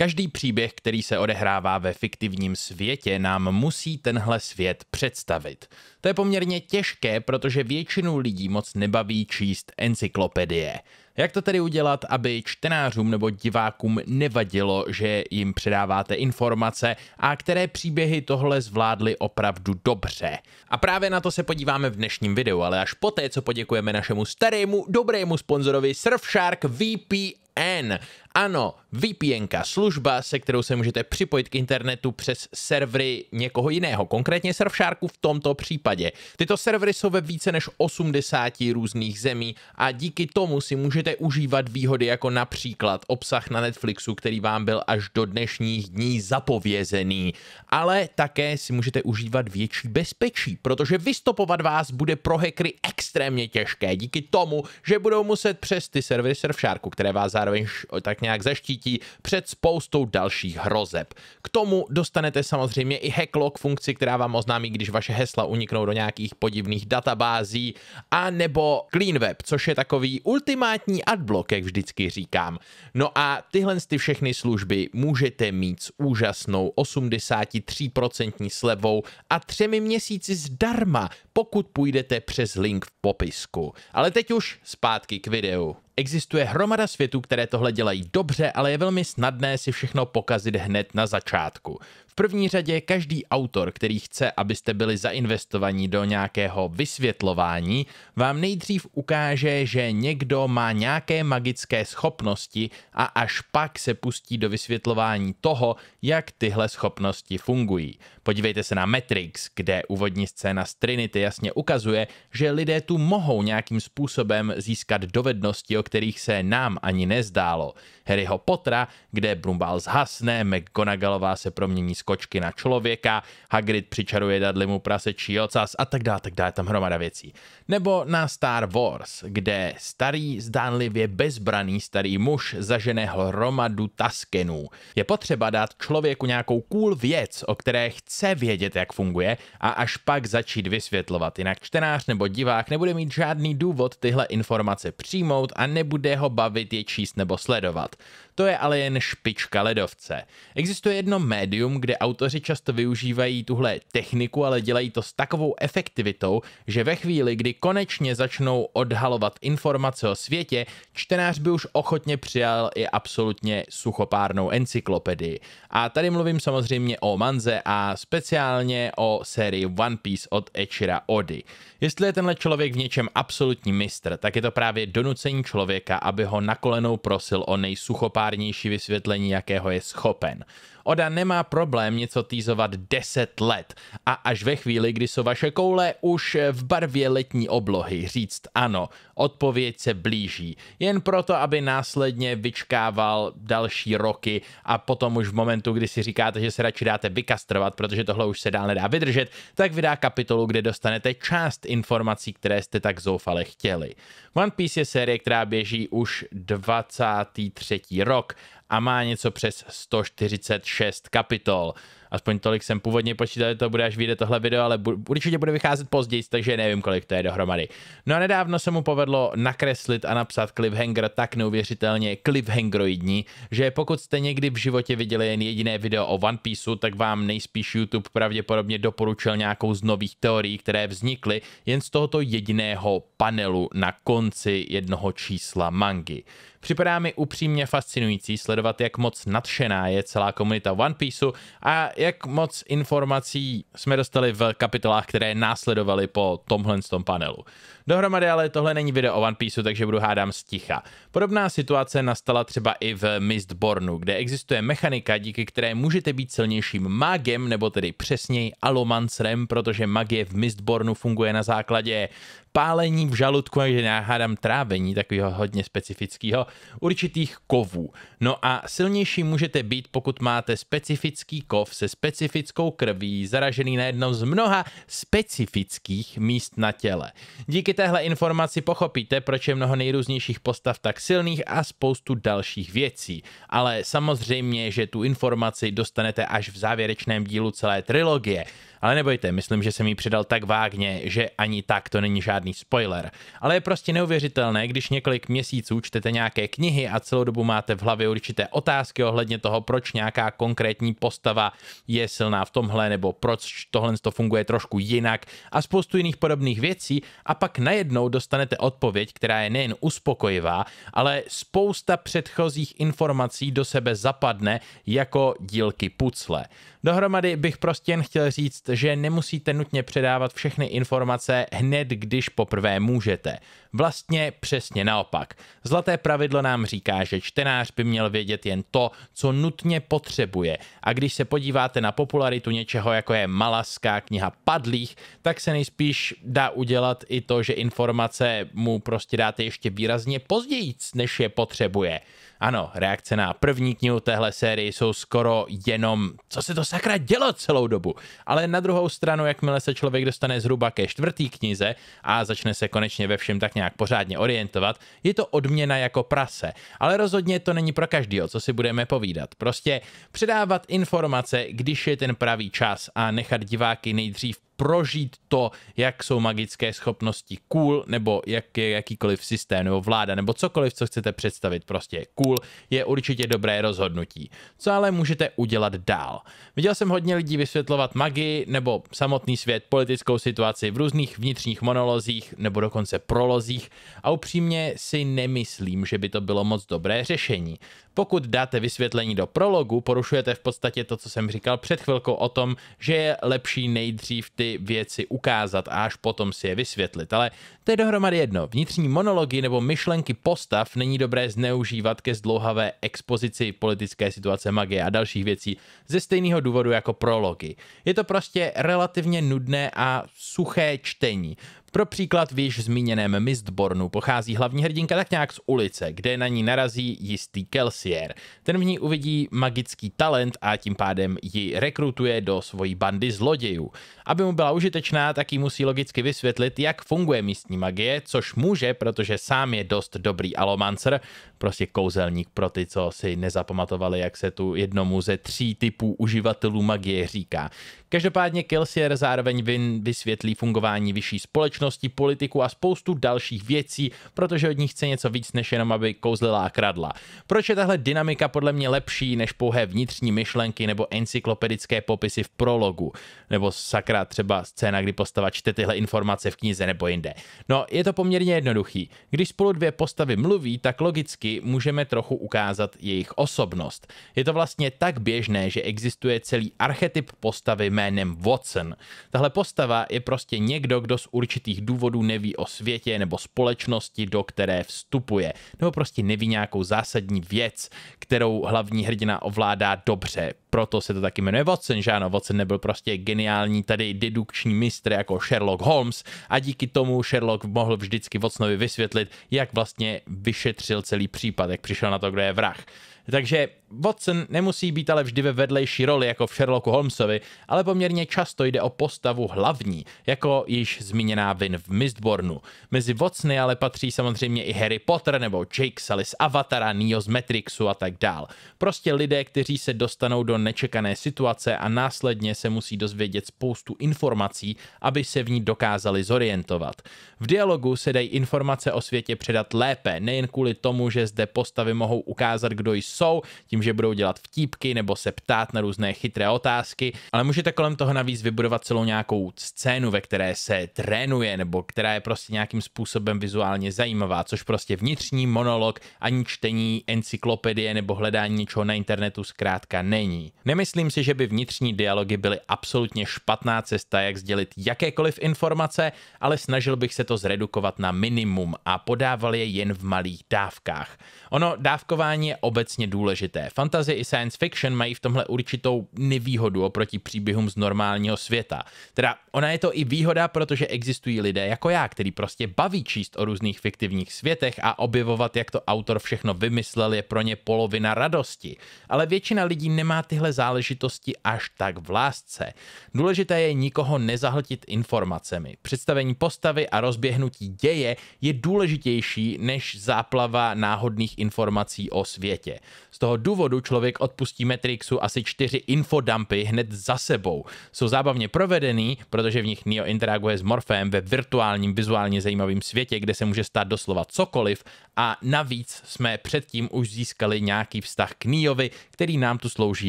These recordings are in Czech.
Každý příběh, který se odehrává ve fiktivním světě, nám musí tenhle svět představit. To je poměrně těžké, protože většinu lidí moc nebaví číst encyklopedie. Jak to tedy udělat, aby čtenářům nebo divákům nevadilo, že jim předáváte informace a které příběhy tohle zvládly opravdu dobře? A právě na to se podíváme v dnešním videu, ale až poté, co poděkujeme našemu starému, dobrému sponzorovi Surfshark VPN. Ano, VPN, služba, se kterou se můžete připojit k internetu přes servery někoho jiného, konkrétně Surfsharku v tomto případě. Tyto servery jsou ve více než 80 různých zemí a díky tomu si můžete užívat výhody jako například obsah na Netflixu, který vám byl až do dnešních dní zapovězený, ale také si můžete užívat větší bezpečí, protože vystopovat vás bude pro hackery extrémně těžké díky tomu, že budou muset přes ty servery Surfsharku, které vás zároveň tak nějak zaštítí sítí před spoustou dalších hrozeb. K tomu dostanete samozřejmě i HackLock funkci, která vám oznámí, když vaše hesla uniknou do nějakých podivných databází, a nebo clean web, což je takový ultimátní adblock, jak vždycky říkám. No a tyhle ty všechny služby můžete mít s úžasnou 83% slevou a třemi měsíci zdarma, pokud půjdete přes link v popisku. Ale teď už zpátky k videu. Existuje hromada světů, které tohle dělají dobře, ale je velmi snadné si všechno pokazit hned na začátku první řadě každý autor, který chce, abyste byli zainvestovaní do nějakého vysvětlování, vám nejdřív ukáže, že někdo má nějaké magické schopnosti a až pak se pustí do vysvětlování toho, jak tyhle schopnosti fungují. Podívejte se na Matrix, kde úvodní scéna z Trinity jasně ukazuje, že lidé tu mohou nějakým způsobem získat dovednosti, o kterých se nám ani nezdálo. Harryho Pottera, kde Brumbal zhasne, McGonagallová se promění z kočky na člověka, Hagrid přičaruje Dudleymu prasečí ocas a tak dále, tak dále, tam hromada věcí. Nebo na Star Wars, kde starý, zdánlivě bezbraný starý muž zažene hromadu taskenů. Je potřeba dát člověku nějakou cool věc, o které chce vědět, jak funguje a až pak začít vysvětlovat, jinak čtenář nebo divák nebude mít žádný důvod tyhle informace přijmout a nebude ho bavit je číst nebo sledovat. To je ale jen špička ledovce. Existuje jedno médium, kde kde autoři často využívají tuhle techniku, ale dělají to s takovou efektivitou, že ve chvíli, kdy konečně začnou odhalovat informace o světě, čtenář by už ochotně přijal i absolutně suchopárnou encyklopedii. A tady mluvím samozřejmě o manze a speciálně o sérii One Piece od Echira Ody. Jestli je tenhle člověk v něčem absolutní mistr, tak je to právě donucení člověka, aby ho na kolenou prosil o nejsuchopárnější vysvětlení, jakého je schopen. Oda nemá problém něco týzovat 10 let a až ve chvíli, kdy jsou vaše koule už v barvě letní oblohy, říct ano, odpověď se blíží, jen proto, aby následně vyčkával další roky a potom už v momentu, kdy si říkáte, že se radši dáte vykastrovat, protože tohle už se dál nedá vydržet, tak vydá kapitolu, kde dostanete část informací, které jste tak zoufale chtěli. One Piece je série, která běží už 23. rok a má něco přes 146 kapitol aspoň tolik jsem původně počítal, že to bude až vyjde tohle video, ale bu- určitě bude vycházet později, takže nevím, kolik to je dohromady. No a nedávno se mu povedlo nakreslit a napsat cliffhanger tak neuvěřitelně cliffhangeroidní, že pokud jste někdy v životě viděli jen jediné video o One Piece, tak vám nejspíš YouTube pravděpodobně doporučil nějakou z nových teorií, které vznikly jen z tohoto jediného panelu na konci jednoho čísla mangy. Připadá mi upřímně fascinující sledovat, jak moc nadšená je celá komunita One Piece a jak moc informací jsme dostali v kapitolách, které následovaly po tomhle tom panelu. Dohromady ale tohle není video o One Piece, takže budu hádám sticha. Podobná situace nastala třeba i v Mistbornu, kde existuje mechanika, díky které můžete být silnějším magem, nebo tedy přesněji alomancerem, protože magie v Mistbornu funguje na základě pálení v žaludku, takže já hádám trávení, takového hodně specifického, určitých kovů. No a silnější můžete být, pokud máte specifický kov se specifickou krví, zaražený na jedno z mnoha specifických míst na těle. Díky téhle informaci pochopíte, proč je mnoho nejrůznějších postav tak silných a spoustu dalších věcí. Ale samozřejmě, že tu informaci dostanete až v závěrečném dílu celé trilogie. Ale nebojte, myslím, že jsem ji přidal tak vágně, že ani tak to není žádný spoiler. Ale je prostě neuvěřitelné, když několik měsíců čtete nějaké knihy a celou dobu máte v hlavě určité otázky ohledně toho, proč nějaká konkrétní postava je silná v tomhle, nebo proč tohle to funguje trošku jinak a spoustu jiných podobných věcí a pak najednou dostanete odpověď, která je nejen uspokojivá, ale spousta předchozích informací do sebe zapadne jako dílky pucle. Dohromady bych prostě jen chtěl říct, že nemusíte nutně předávat všechny informace hned, když poprvé můžete. Vlastně přesně naopak. Zlaté pravidlo nám říká, že čtenář by měl vědět jen to, co nutně potřebuje. A když se podíváte na popularitu něčeho, jako je malaská kniha padlých, tak se nejspíš dá udělat i to, že informace mu prostě dáte ještě výrazně později, než je potřebuje. Ano, reakce na první knihu téhle série jsou skoro jenom, co se to sakra dělo celou dobu. Ale na druhou stranu, jakmile se člověk dostane zhruba ke čtvrtý knize a začne se konečně ve všem tak nějak pořádně orientovat, je to odměna jako prase. Ale rozhodně to není pro každého, co si budeme povídat. Prostě předávat informace, když je ten pravý čas a nechat diváky nejdřív prožít to, jak jsou magické schopnosti cool, nebo jak je jakýkoliv systém, nebo vláda, nebo cokoliv, co chcete představit, prostě cool, je určitě dobré rozhodnutí. Co ale můžete udělat dál? Viděl jsem hodně lidí vysvětlovat magii, nebo samotný svět, politickou situaci v různých vnitřních monolozích, nebo dokonce prolozích, a upřímně si nemyslím, že by to bylo moc dobré řešení. Pokud dáte vysvětlení do prologu, porušujete v podstatě to, co jsem říkal před chvilkou o tom, že je lepší nejdřív ty věci ukázat a až potom si je vysvětlit. Ale to je dohromady jedno. Vnitřní monology nebo myšlenky postav není dobré zneužívat ke zdlouhavé expozici politické situace magie a dalších věcí ze stejného důvodu jako prology. Je to prostě relativně nudné a suché čtení. Pro příklad v již zmíněném Mistbornu pochází hlavní hrdinka tak nějak z ulice, kde na ní narazí jistý Kelsier. Ten v ní uvidí magický talent a tím pádem ji rekrutuje do svojí bandy zlodějů. Aby mu byla užitečná, tak jí musí logicky vysvětlit, jak funguje místní magie, což může, protože sám je dost dobrý alomancer, prostě kouzelník pro ty, co si nezapamatovali, jak se tu jednomu ze tří typů uživatelů magie říká. Každopádně Kelsier zároveň vysvětlí fungování vyšší společnosti společnosti, politiku a spoustu dalších věcí, protože od ní chce něco víc, než jenom aby kouzlila a kradla. Proč je tahle dynamika podle mě lepší než pouhé vnitřní myšlenky nebo encyklopedické popisy v prologu? Nebo sakra třeba scéna, kdy postava čte tyhle informace v knize nebo jinde. No, je to poměrně jednoduchý. Když spolu dvě postavy mluví, tak logicky můžeme trochu ukázat jejich osobnost. Je to vlastně tak běžné, že existuje celý archetyp postavy jménem Watson. Tahle postava je prostě někdo, kdo z určitý určitých důvodů neví o světě nebo společnosti, do které vstupuje, nebo prostě neví nějakou zásadní věc, kterou hlavní hrdina ovládá dobře. Proto se to taky jmenuje Watson, že ano, Watson nebyl prostě geniální tady dedukční mistr jako Sherlock Holmes a díky tomu Sherlock mohl vždycky Watsonovi vysvětlit, jak vlastně vyšetřil celý případ, jak přišel na to, kdo je vrah. Takže Watson nemusí být ale vždy ve vedlejší roli jako v Sherlocku Holmesovi, ale poměrně často jde o postavu hlavní, jako již zmíněná Vin v Mistbornu. Mezi Watsony ale patří samozřejmě i Harry Potter nebo Jake Sully z Avatara, Neo z Matrixu a tak dál. Prostě lidé, kteří se dostanou do nečekané situace a následně se musí dozvědět spoustu informací, aby se v ní dokázali zorientovat. V dialogu se dají informace o světě předat lépe, nejen kvůli tomu, že zde postavy mohou ukázat, kdo jsou, jsou, tím, že budou dělat vtípky nebo se ptát na různé chytré otázky, ale můžete kolem toho navíc vybudovat celou nějakou scénu, ve které se trénuje nebo která je prostě nějakým způsobem vizuálně zajímavá, což prostě vnitřní monolog ani čtení encyklopedie nebo hledání něčeho na internetu zkrátka není. Nemyslím si, že by vnitřní dialogy byly absolutně špatná cesta, jak sdělit jakékoliv informace, ale snažil bych se to zredukovat na minimum a podával je jen v malých dávkách. Ono dávkování je obecně vlastně důležité. Fantazie i science fiction mají v tomhle určitou nevýhodu oproti příběhům z normálního světa. Teda ona je to i výhoda, protože existují lidé jako já, který prostě baví číst o různých fiktivních světech a objevovat, jak to autor všechno vymyslel, je pro ně polovina radosti. Ale většina lidí nemá tyhle záležitosti až tak v lásce. Důležité je nikoho nezahltit informacemi. Představení postavy a rozběhnutí děje je důležitější než záplava náhodných informací o světě. Z toho důvodu člověk odpustí Matrixu asi čtyři infodumpy hned za sebou. Jsou zábavně provedený, protože v nich Neo interaguje s Morfem ve virtuálním vizuálně zajímavém světě, kde se může stát doslova cokoliv a navíc jsme předtím už získali nějaký vztah k Neovi, který nám tu slouží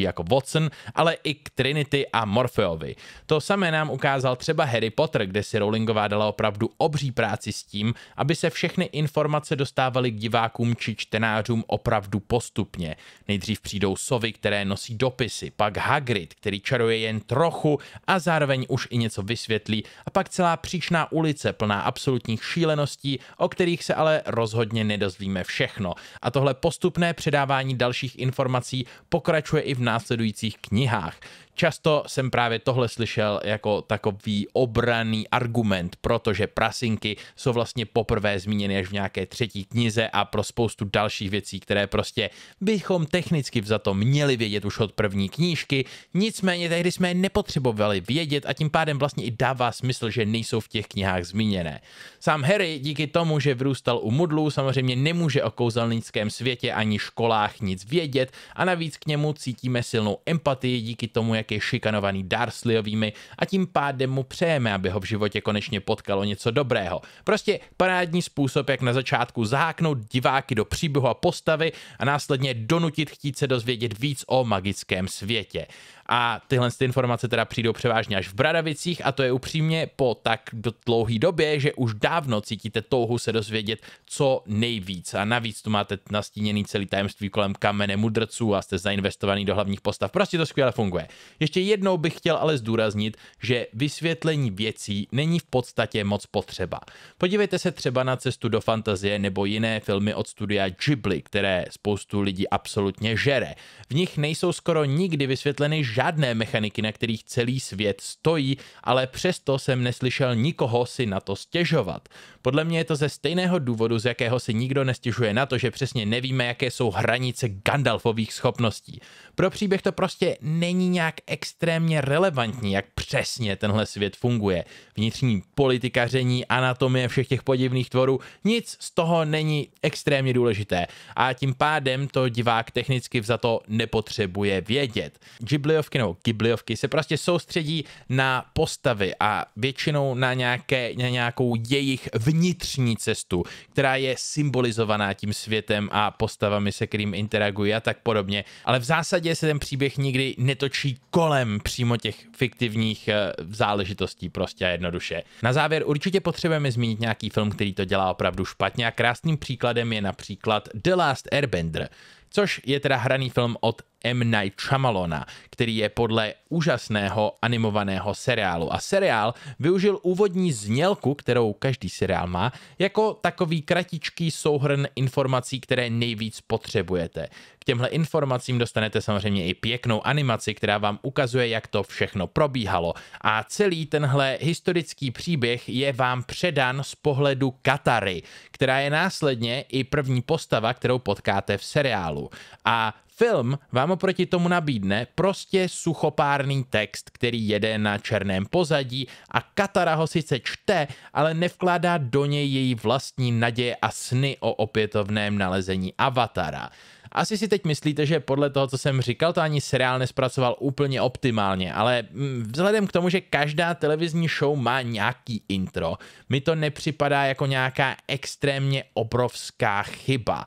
jako Watson, ale i k Trinity a Morfeovi. To samé nám ukázal třeba Harry Potter, kde si Rowlingová dala opravdu obří práci s tím, aby se všechny informace dostávaly k divákům či čtenářům opravdu postupně postupně. Nejdřív přijdou sovy, které nosí dopisy, pak Hagrid, který čaruje jen trochu a zároveň už i něco vysvětlí a pak celá příčná ulice plná absolutních šíleností, o kterých se ale rozhodně nedozvíme všechno. A tohle postupné předávání dalších informací pokračuje i v následujících knihách. Často jsem právě tohle slyšel jako takový obraný argument, protože prasinky jsou vlastně poprvé zmíněny až v nějaké třetí knize a pro spoustu dalších věcí, které prostě bychom technicky za to měli vědět už od první knížky, nicméně tehdy jsme je nepotřebovali vědět a tím pádem vlastně i dává smysl, že nejsou v těch knihách zmíněné. Sám Harry díky tomu, že vyrůstal u mudlů, samozřejmě nemůže o kouzelnickém světě ani školách nic vědět a navíc k němu cítíme silnou empatii díky tomu, jak je šikanovaný Darsliovými a tím pádem mu přejeme, aby ho v životě konečně potkalo něco dobrého. Prostě parádní způsob, jak na začátku zaháknout diváky do příběhu a postavy a následně donutit chtít se dozvědět víc o magickém světě. A tyhle ty informace teda přijdou převážně až v Bradavicích a to je upřímně po tak dlouhý době, že už dávno cítíte touhu se dozvědět co nejvíc. A navíc tu máte nastíněný celý tajemství kolem kamene mudrců a jste zainvestovaný do hlavních postav. Prostě to skvěle funguje. Ještě jednou bych chtěl ale zdůraznit, že vysvětlení věcí není v podstatě moc potřeba. Podívejte se třeba na cestu do fantazie nebo jiné filmy od studia Ghibli, které spoustu lidí absolutně žere. V nich nejsou skoro nikdy vysvětleny žádné mechaniky, na kterých celý svět stojí, ale přesto jsem neslyšel nikoho si na to stěžovat. Podle mě je to ze stejného důvodu, z jakého si nikdo nestěžuje na to, že přesně nevíme, jaké jsou hranice Gandalfových schopností. Pro příběh to prostě není nějak extrémně relevantní, jak přesně tenhle svět funguje. Vnitřní politikaření, anatomie všech těch podivných tvorů, nic z toho není extrémně důležité. A tím pádem to divák technicky za to nepotřebuje vědět. Ghibliovky nebo Ghibliovky se prostě soustředí na postavy a většinou na, nějaké, na nějakou jejich vy vnitřní cestu, která je symbolizovaná tím světem a postavami, se kterým interaguje a tak podobně. Ale v zásadě se ten příběh nikdy netočí kolem přímo těch fiktivních eh, záležitostí prostě a jednoduše. Na závěr určitě potřebujeme zmínit nějaký film, který to dělá opravdu špatně a krásným příkladem je například The Last Airbender, což je teda hraný film od M. Night Shyamalona, který je podle úžasného animovaného seriálu. A seriál využil úvodní znělku, kterou každý seriál má, jako takový kratičký souhrn informací, které nejvíc potřebujete. K těmhle informacím dostanete samozřejmě i pěknou animaci, která vám ukazuje, jak to všechno probíhalo. A celý tenhle historický příběh je vám předán z pohledu Katary, která je následně i první postava, kterou potkáte v seriálu. A Film vám oproti tomu nabídne prostě suchopárný text, který jede na černém pozadí a Katara ho sice čte, ale nevkládá do něj její vlastní naděje a sny o opětovném nalezení Avatara. Asi si teď myslíte, že podle toho, co jsem říkal, to ani seriál nespracoval úplně optimálně, ale mm, vzhledem k tomu, že každá televizní show má nějaký intro, mi to nepřipadá jako nějaká extrémně obrovská chyba.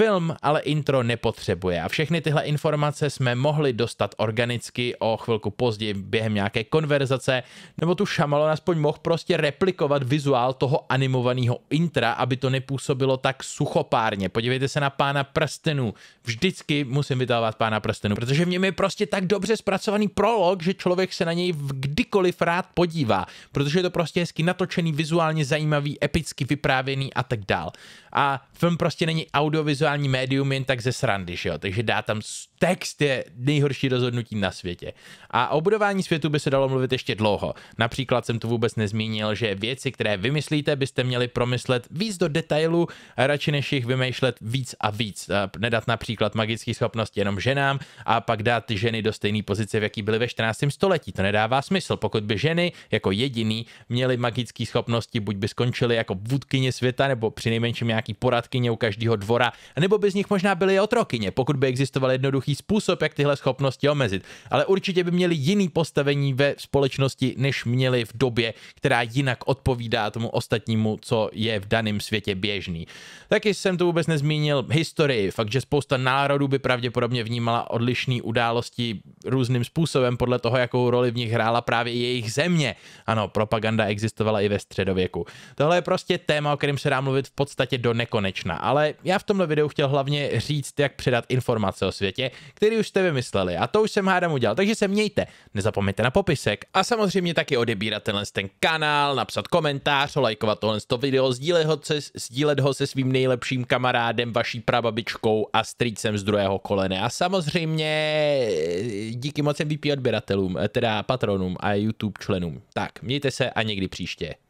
Film ale intro nepotřebuje a všechny tyhle informace jsme mohli dostat organicky o chvilku později během nějaké konverzace, nebo tu Shyamalan aspoň mohl prostě replikovat vizuál toho animovaného intra, aby to nepůsobilo tak suchopárně. Podívejte se na pána prstenů. Vždycky musím vytávat pána prstenů, protože v něm je prostě tak dobře zpracovaný prolog, že člověk se na něj kdykoliv rád podívá, protože je to prostě hezky natočený, vizuálně zajímavý, epicky vyprávěný a tak dál. A film prostě není audiovizuální sociální médium jen tak ze srandy, že jo? Takže dá tam text je nejhorší rozhodnutí na světě. A o budování světu by se dalo mluvit ještě dlouho. Například jsem tu vůbec nezmínil, že věci, které vymyslíte, byste měli promyslet víc do detailu, radši než jich vymýšlet víc a víc. Nedat například magické schopnosti jenom ženám a pak dát ženy do stejné pozice, v jaký byly ve 14. století. To nedává smysl. Pokud by ženy jako jediný měly magické schopnosti, buď by skončily jako vůdkyně světa nebo přinejmenším nějaký poradkyně u každého dvora, nebo by z nich možná byly otrokyně, pokud by existoval jednoduchý nějaký způsob, jak tyhle schopnosti omezit. Ale určitě by měli jiný postavení ve společnosti, než měli v době, která jinak odpovídá tomu ostatnímu, co je v daném světě běžný. Taky jsem to vůbec nezmínil historii. Fakt, že spousta národů by pravděpodobně vnímala odlišné události různým způsobem podle toho, jakou roli v nich hrála právě jejich země. Ano, propaganda existovala i ve středověku. Tohle je prostě téma, o kterém se dá mluvit v podstatě do nekonečna, ale já v tomhle videu chtěl hlavně říct, jak předat informace o světě, který už jste vymysleli. A to už jsem hádám udělal, takže se mějte. Nezapomeňte na popisek a samozřejmě taky odebírat tenhle ten kanál, napsat komentář, lajkovat tohle to video, sdílet ho, se, sdílet ho se svým nejlepším kamarádem, vaší prababičkou a strýcem z druhého kolene. A samozřejmě eh, díky moc MVP odběratelům, eh, teda patronům a YouTube členům. Tak, mějte se a někdy příště.